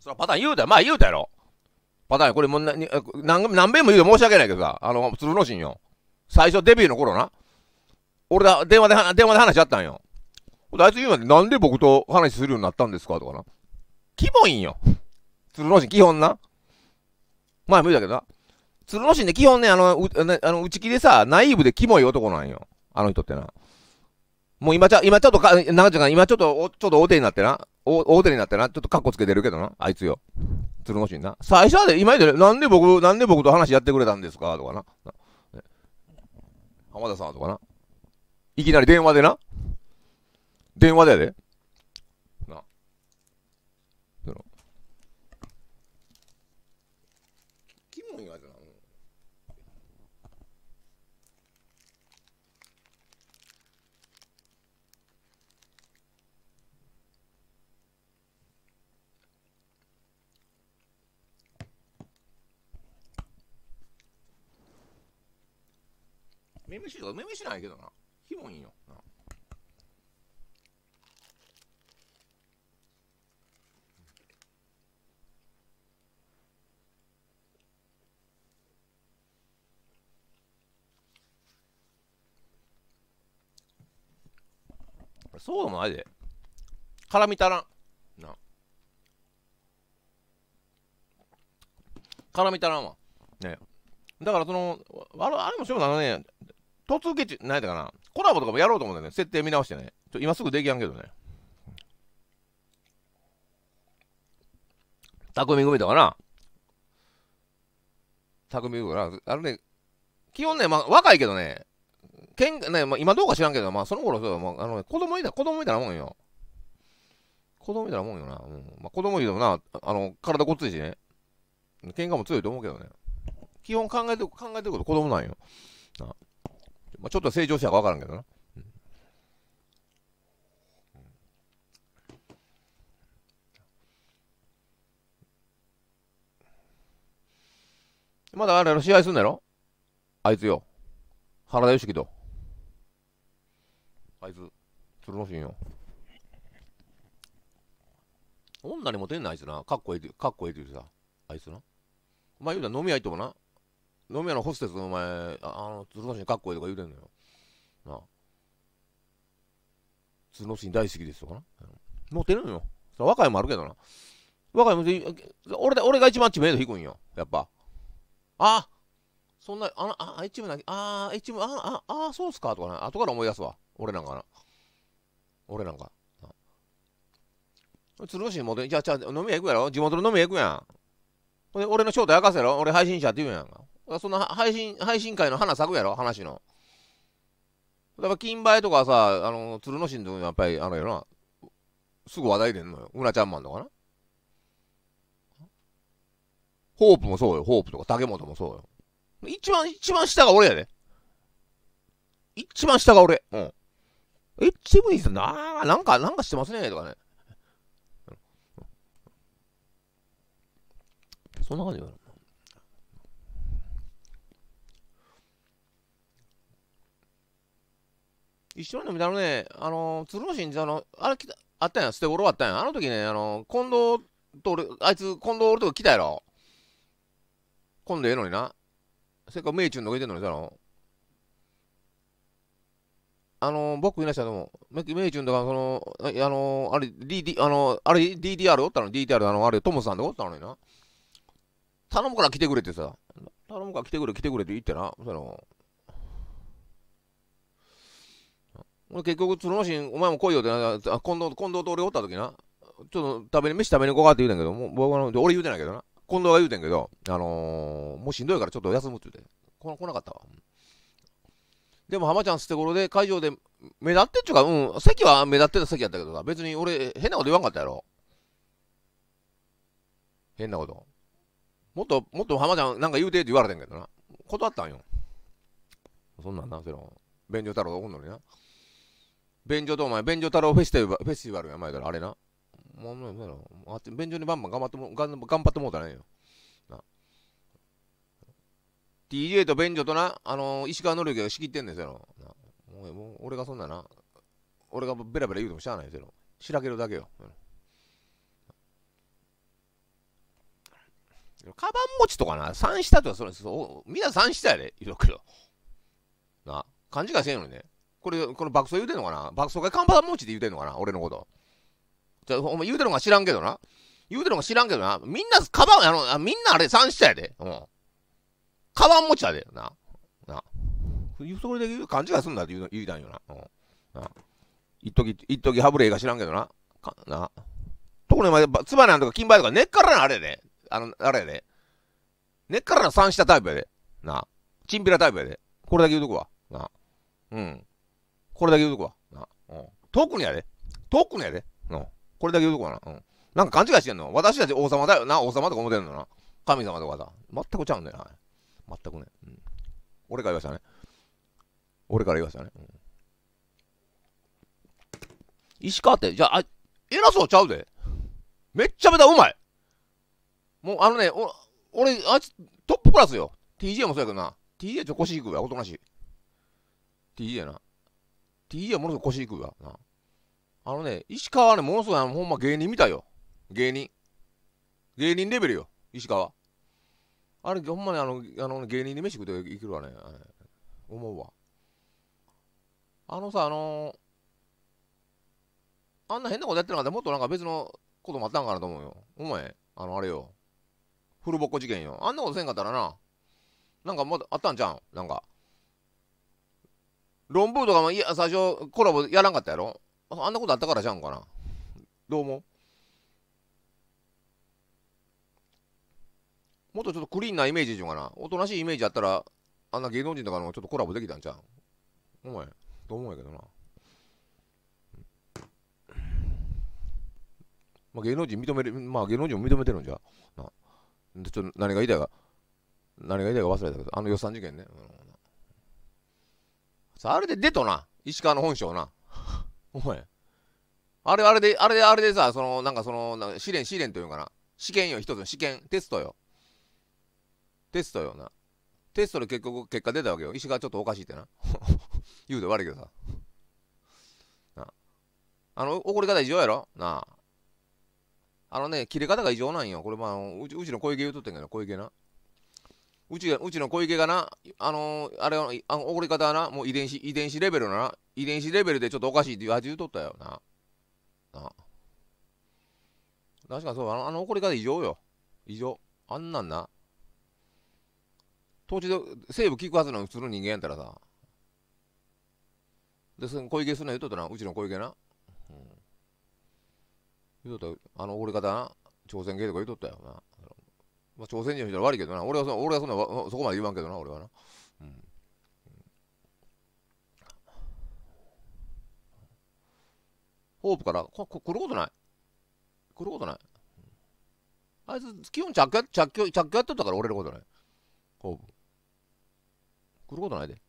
そら、パターン言うたよ。まあ言うたやろ。パターン、これもう何何遍も言うて申し訳ないけどさ、あの、鶴の神よ。最初デビューの頃な。俺だ、電話で、電話で話しちゃったんよ。あいつ言うまで、なんで僕と話するようになったんですかとかな。キモいんよ。鶴の神、基本な。前も言うたけどな。鶴の神で基本ね、あの、うあのち切でさ、ナイーブでキモい男なんよ。あの人ってな。もう今ちゃ、今ちょっとか、長ちゃん今ちょっと、ちょっと大手になってな。お、大手になってな。ちょっとカッコつけてるけどな。あいつよ。鶴のにな。最初はで、今言うて、なんで僕、なんで僕と話やってくれたんですかとかな。な浜田さんとかな。いきなり電話でな。電話でやで。めめしいとか、めめしないけどな。火もいいよ。なそうでもないで。絡み足らん。な。絡み足らんわ。ねだからその、あれあれもしようならね、突撃、何やったかな。コラボとかもやろうと思うんだよね。設定見直してね。ちょ今すぐできやんけどね。匠組とかな。匠組とかな。あれね、基本ね、まあ、若いけどね、けんねまあ、今どうか知らんけど、まあ、その頃そう、まああのね、子供いた子供いたなもんよ。子供いたなもんよな。うんまあ、子供いてもな、あの体ごっついしね。喧嘩も強いと思うけどね。基本考えて考えてること子供なんよ。なまあ、ちょっと正常者が分からんけどな。まだあれの試合すんだろあいつよ。原田良樹と。あいつ、鶴之進よ。女にモテんな、あいつな。かっこええ、かっこええって言うてさ。あいつな。まあ言うたら飲み合いともな、飲み屋のホステスのお前、あの、鶴のしかっこいいとか言うてんのよ。なあ。鶴のし大好きですとかな。持ってるのよ。若いもあるけどな。若いも、俺俺が一番知名度低いんよ。やっぱ。あそんな、あ、あ、一部なき、あ、一部、あ、あ、あ、そうっすかとかね。後から思い出すわ。俺なんかな。俺なんか。鶴のし持って、じゃあ、じゃあ、飲み屋行くやろ地元の飲み屋行くやん。俺の正体明かせろ俺配信者って言うやんか。そんな配信、配信会の花咲くやろ話の。やっぱ金梅とかさ、あの、鶴の神とやっぱり、あのやな、すぐ話題出んのよ。うなちゃんマンとかな。ホープもそうよ。ホープとか竹本もそうよ。一番、一番下が俺やで。一番下が俺。うん。h チーさん、ななんか、なんかしてますね、とかね。そんな感じかな。一緒に飲みなのね、あの、鶴の新座の、あれ来た、あったやん、捨て頃あったやん。あの時ね、あの、近藤と俺、あいつ、近藤俺とこ来たやろ。今度ええのにな。せっかく名中の上てんのにさの。あの、僕いらっしゃると思う。メキ、メイチュンとか、その、あの、あれ、DD、あの、あれ、DDR おったの ?DDR、あの、あれ、トムさんでおったのにな。頼むから来てくれってさ。頼むから来てくれ、来てくれって言ってな。その、結局、鶴の神、お前も来いよってな、近藤、近藤と俺おった時な、ちょっと食べに、飯食べに行こうかって言うてんけど、もう僕は、俺言うてないけどな。近藤が言うてんけど、あのー、もうしんどいからちょっと休むって言うて、来なかったわ。でも浜ちゃん捨て頃で会場で目立ってっちゅうか、うん、席は目立ってた席やったけどさ、別に俺変なこと言わんかったやろ。変なこと。もっと、もっと浜ちゃんなんか言うてって言われてんけどな。断ったんよ。そんなんな、その、便所太郎がおんのにな。便所とお前、便所太郎フェスティバル、フェスティバルや前から、あれな。もう、もう、もう、あ便所にバンバン頑張っても、頑張ってもうたねんよ。な。TJ と便所とな、あのー、石川紀之が仕切ってんですよ。もう、もう、俺がそんなな、俺がベラベラ言うてもしゃあないですよ。しらけるだけよ。カバン持ちとかな、三下とかそれ、そう、みんな三下やで、言うとくけな、勘違いせんよね。これ、この爆走言うてんのかな爆走がカンパ餅で言うてんのかな俺のこと。じゃお前言うてるのが知らんけどな。言うてるのが知らんけどな。みんな、カバン、あの、あみんなあれ、三下やで。うん。カバン持ちやで。な。な。それで言う勘違いすんだって言う言いたんよな。うん。な。一時、一時ハブレイが知らんけどな。かな。ところで、つばなんとか金杯とか根っからのあれやで。あの、あれやで。根っからの三下タイプやで。な。チンピラタイプやで。これだけ言うとくわ。な。うん。これだけ言うとこわ。なうん、特にやで。特にやで。うん、これだけ言うとこわな、うん。なんか勘違いしてんの。私たち王様だよな、王様とか思ってんのな。神様とかさ。全くちゃうんだよな。全くね。うん、俺から言いましたね。俺から言いましたね。うん、石川って、じゃあ、あ偉そうちゃうで。めっちゃめちゃうまい。もうあのね、お俺、あいつトップクラスよ。TJ もそうやけどな。TJ ちょこしいくわ、おとなしい。TJ な。TD はものすごい腰いくわな。あのね、石川はね、ものすごいあのほんま芸人みたいよ。芸人。芸人レベルよ、石川。あれ、ほんまにあの、あの芸人に飯食うていけるわね。思うわ。あのさ、あのー、あんな変なことやってなかったらもっとなんか別のこともあったんかなと思うよ。お前、あの、あれよ。古ぼっこ事件よ。あんなことせんかったらな、なんかまだあったんじゃん。なんか。論文とかもいや最初コラボやらんかったやろあんなことあったからじゃんかな。どうももっとちょっとクリーンなイメージじゃんかな。おとなしいイメージあったら、あんな芸能人とかのちょっとコラボできたんじゃん。お前、と思うんやけどな。まあ、芸能人認める、まあ芸能人も認めてるんじゃ。なでちょっと何が言いたいか、何が言いたいか忘れたけど、あの予算事件ね。うんさあ、あれで出とな。石川の本性な。お前。あれ、あれで、あれで、あれでさ、その、なんかその、試練、試練というかな。試験よ、一つの試験。テストよ。テストよな。テストで結局、結果出たわけよ。石川ちょっとおかしいってな。言うで悪いけどさ。なあの、怒り方異常やろなあ。あのね、切れ方が異常なんよ。これ、まあ、うちうちの小池言うとってんけど、小池な。うちうちの小池がな、あのー、あれは、あの怒り方はな、もう遺伝子、遺伝子レベルな、遺伝子レベルでちょっとおかしいって言う味言うとったよな。な確かにそう、あのあの怒り方異常よ。異常。あんなんな。当地で西部聞くはずの普通の人間やったらさ。で、その小池すんの言うとったな、うちの小池な。うん、言うとった、あの怒り方な、朝鮮系とか言うとったよな。まあ、朝鮮人の人は悪いけどな。俺はそ俺はそんなそこまで言わんけどな、俺はな。うん。ホープからここ来ることない。来ることない。あいつ、基本着着着着着やっとったから俺のことない。ホープ。来ることないで。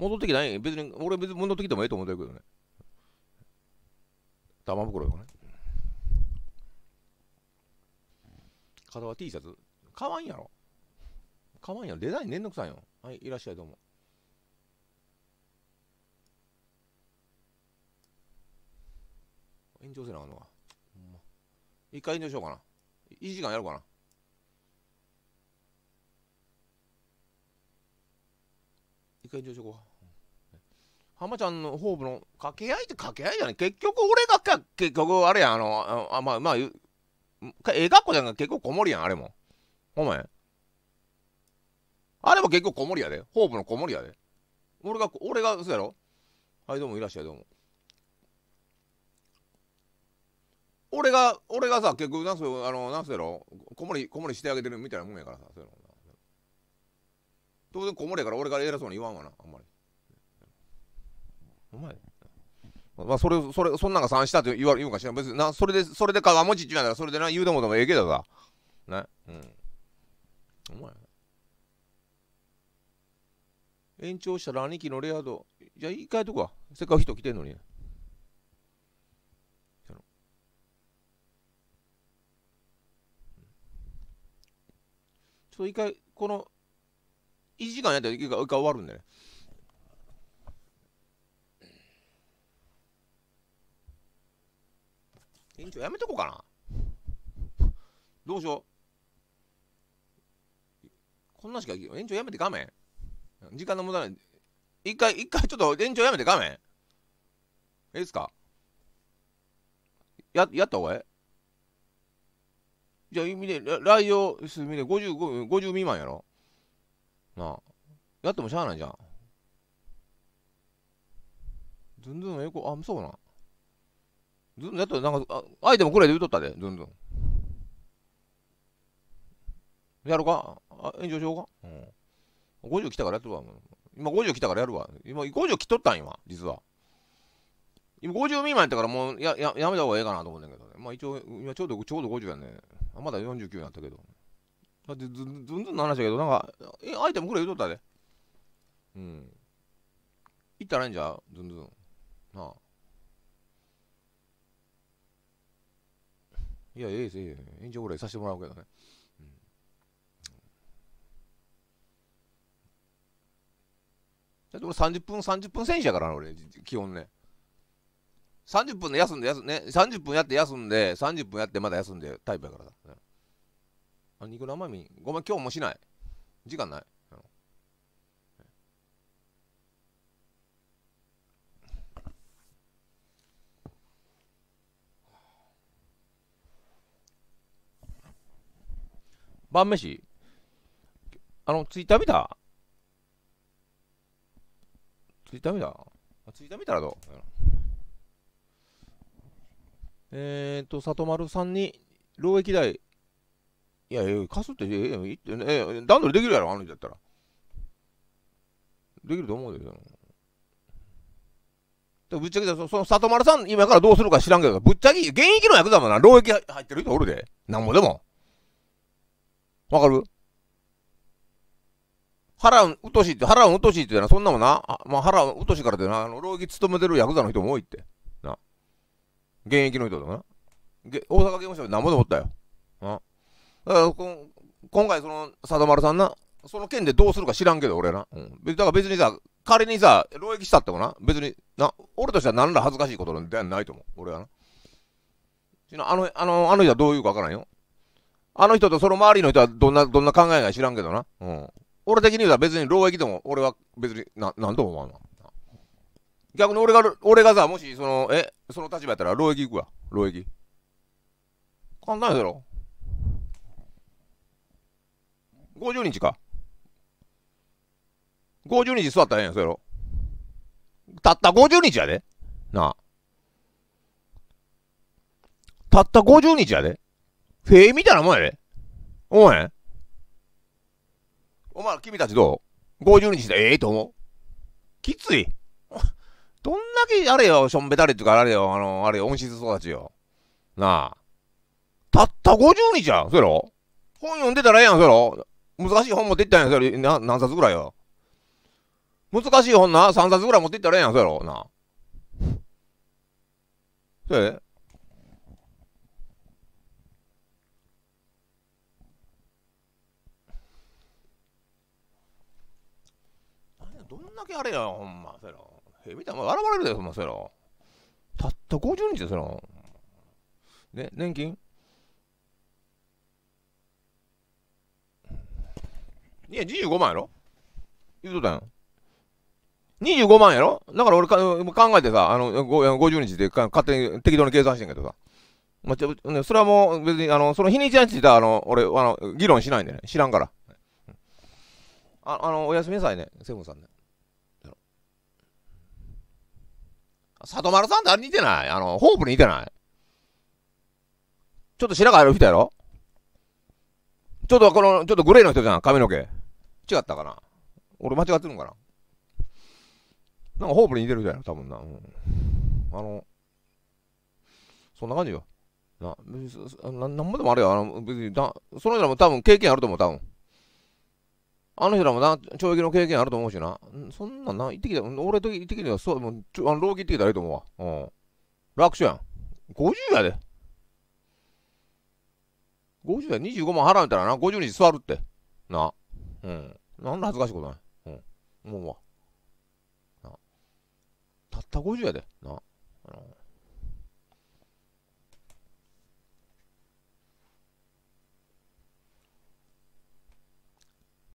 戻ってきてない別に、俺別に戻ってきてもええと思ってだけどね。玉袋よね。片は T シャツかわいやろ。かわいやろ。デザインめんどくさいよ。はい、いらっしゃい、どうも。炎上せなあかんのか。一回炎上しようかな。一時間やろうかな。一回炎上しようか。浜ちゃんのホームの掛け合いって掛け合いじゃない結局俺がか結局あれやあのあまあまあええ学校じゃんが結局こもりやんあれもお前あれも結局こもりやでホームのこもりやで俺が俺がそうやろはいどうもいらっしゃいどうも俺が俺がさ結局なんすよあのなんすやろこもりこもりしてあげてるみたいなもんやからさそういうの当然こもりやから俺から偉そうに言わんわなあんまりお前まあ、それ、それ、そんなんが三したと言わ言うかしら別にな、それで、それで皮もちっちゅうやなら、それでな、言うでもでもええけどさ。ね。うん。お前。延長したら兄貴のレア度。じゃあ、一回とか。せっかく人来てんのに。ちょっと一回、この、1時間やったら一回終わるんでね。店長やめとこうかな。どうしよう。こんなしか、延長やめて画面。時間の無駄ない。一回、一回ちょっと延長やめて画面。ええですかや、やった方がええじゃあ、意味で、来用、すみで55、50未満やろなあ。やってもしゃあないじゃん。ずんずんえこ、あ、そうなん。っとなんか、アイテムくらいで言うとったで、ずんずん。やるかあ炎上しようかうん。50来たからやってるわ。今50来たからやるわ。今50来とったん今、実は。今50未満やったからもうやややめた方がええかなと思うんだけどね。まあ一応、今ちょうどちょうど50やね。あまだ49になったけど。だってずずんずんの話だけど、なんか、え、アイテムくらい言うとったで。うん。行ったらいいんじゃずんずん。なあ。いや、ええです、ええです。延長ぐらいさせてもらうけどね。うん、だって俺30分、30分選手やからな、俺、基本ね。30分で休んで、休んで、ね、30分やって休んで、30分やってまだ休んで、タイプやからさ。あ、肉生身、ごめん、今日もしない。時間ない。晩飯あの、ツイッター見たツイッター見たツイッター見たらどうえーと、里丸さんに労役代、いや、え貸すって、ええ、えー、段取りできるやろ、あの人だったら。できると思うでしでぶっちゃけそ、その里丸さん、今からどうするか知らんけど、ぶっちゃけ、現役の役だもんな、労役入ってる人おるで、なんぼでも。わかる腹うとしいって、腹うとしいって言うな、そんなもんな、あまあ、腹うとしからってな、あの、老役勤めてるヤクザの人も多いって。な。現役の人だかな。大阪刑務所で何ぼでもったよ。な。だからこ、今回その、佐藤丸さんな、その件でどうするか知らんけど、俺な。うん。だから別にさ、仮にさ、労役したってもな、別に、な、俺としては何ら恥ずかしいことなんてないと思う。俺はな。あの、あの、あの人はどういうかわからんよ。あの人とその周りの人はどんな、どんな考えが知らんけどな。うん。俺的に言うたら別に労役でも俺は別にな、なんとも思わんわ。逆に俺が、俺がさ、もしその、え、その立場やったら労役行くわ。労役。簡単やだろ。50日か。50日座ったらええんや、そやろ。たった50日やで。なあ。たった50日やで。イみたいなもんやで。お前。お前、君たちどう ?50 日でええと思うきつい。どんだけ、あれよ、しょんべたれってうか、あれよ、あの、あれよ、温室育ちよ。なあ。たった50日やん、そやろ本読んでたらええやん、そやろ難しい本持ってったんやん、それ、な、何冊ぐらいよ。難しい本な、3冊ぐらい持ってったらええやん、そやろなあ。そでだけあれやほんまそやろ蛇ったお笑われるでほんまそやろたった50日でそよね年金いや25万やろ言うとったんよ25万やろだから俺か考えてさ、あの、50日で勝手に適当に計算してんけどさ。まあ、ちょそれはもう別に、あの、その日にちなんちでたあの、俺、あの、議論しないんでね。知らんから。ああの、おやすみなさいね、セブンさんね。里丸さん誰似てないあの、ホープに似てないちょっと白髪ある人やろちょっとこの、ちょっとグレーの人じゃん、髪の毛。違ったかな俺間違ってるんかななんかホープに似てるじゃん、多分な。うん、あの、そんな感じよ。な、別に、なんもでもあるよ。あの、別にだ、その人も多分経験あると思う、多分。あの人らもな、懲役の経験あると思うしな。そんなんな、行ってきた、俺と行ってきたら、そう、もう、ちょあの、老期行ってきたらいいと思うわ。うん。楽勝やん。50やで。50や、25万払うんたらな、50日座るって。な。うん。なんの恥ずかしいことない。うん。思うわ。な。たった50やで。な。あの